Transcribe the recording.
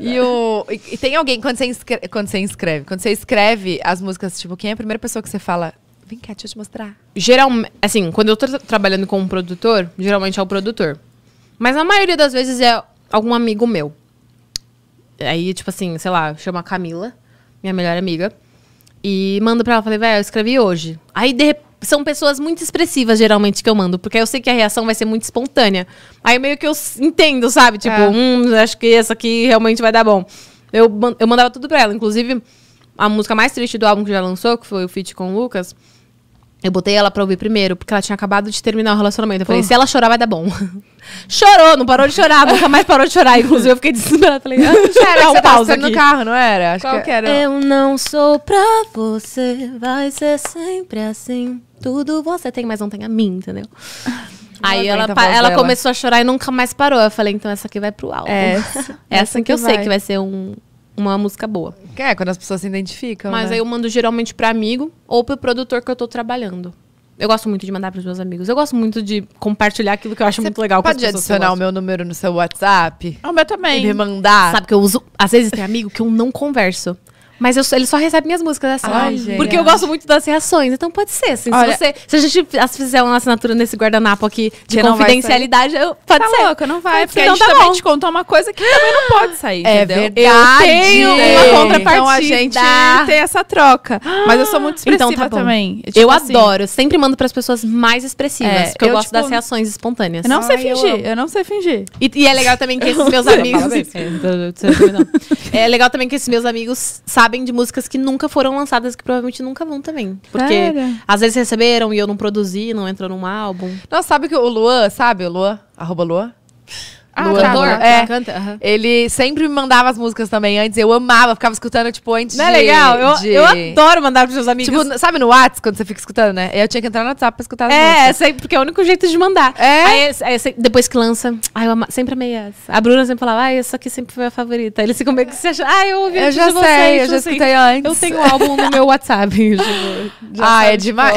E, o, e tem alguém, quando você, inscreve, quando você inscreve, quando você escreve as músicas, tipo, quem é a primeira pessoa que você fala, vem cá, deixa eu te mostrar? Geralmente, assim, quando eu tô trabalhando com um produtor, geralmente é o produtor. Mas na maioria das vezes é algum amigo meu. Aí, tipo assim, sei lá, chama a Camila, minha melhor amiga, e manda pra ela, falei, velho, eu escrevi hoje. Aí, de repente, são pessoas muito expressivas, geralmente, que eu mando, porque eu sei que a reação vai ser muito espontânea. Aí meio que eu entendo, sabe? Tipo, é. hum, acho que essa aqui realmente vai dar bom. Eu, eu mandava tudo pra ela. Inclusive, a música mais triste do álbum que já lançou, que foi o feat com o Lucas, eu botei ela pra ouvir primeiro, porque ela tinha acabado de terminar o relacionamento. Eu falei, oh. se ela chorar, vai dar bom. Chorou, não parou de chorar, nunca mais parou de chorar. Inclusive, eu fiquei desesperada. Falei, ah, era um pausa aqui. no carro, não era? Acho Qual que era? Eu não sou pra você, vai ser sempre assim. Tudo você tem, mas não tem a mim, entendeu? Aí ela, ela começou a chorar e nunca mais parou. Eu falei, então essa aqui vai pro álbum. É, essa, essa, essa que, que, eu vai. sei que vai ser um, uma música boa. É, quando as pessoas se identificam. Mas né? aí eu mando geralmente para amigo ou pro produtor que eu tô trabalhando. Eu gosto muito de mandar para os meus amigos. Eu gosto muito de compartilhar aquilo que eu acho Você muito legal. Pode adicionar o meu número no seu WhatsApp? Ah, o meu também. E me mandar. Sabe que eu uso. Às vezes tem amigo que eu não converso. Mas eu, ele só recebe minhas músicas assim. Ai, porque eu gosto muito das reações. Então pode ser. Assim, Olha, se, você, se a gente fizer uma assinatura nesse guardanapo aqui de confidencialidade, eu, pode tá ser. Louca, não vai. Porque então, a gente tá também te contou uma coisa que também não pode sair. É entendeu? verdade. Eu tenho uma contrapartida. Então a gente tem essa troca. Mas eu sou muito expressiva então, tá também. É tipo eu assim, adoro. Eu sempre mando pras pessoas mais expressivas. É, porque eu, eu gosto tipo, das reações espontâneas. Eu não sei Ai, fingir. Eu, eu, não sei fingir. E, e, é legal também que esses meus amigos. É, não, não, é legal também que esses meus amigos sabem de músicas que nunca foram lançadas, que provavelmente nunca vão também. Porque Cara. às vezes receberam e eu não produzi, não entrou num álbum. Nossa, sabe que o Luan, sabe? O Luan, arroba Luan. Ah, tá, cantor? É. Canta, uhum. Ele sempre me mandava as músicas também antes. Eu amava, ficava escutando, tipo, antes Não é legal? Eu, de... eu adoro mandar pros seus amigos. Tipo, sabe no WhatsApp, quando você fica escutando, né? Eu tinha que entrar no WhatsApp pra escutar as é, músicas. É, sempre, porque é o único jeito de mandar. É. Aí, aí, depois que lança, ai, eu sempre amei essa. A Bruna sempre falava, ai, essa aqui sempre foi a favorita. Ele se meio que se acha. ai, eu ouvi Eu já sei, vocês, eu tipo já assim. escutei antes. Eu tenho um álbum no meu WhatsApp. ah, é tipo, demais.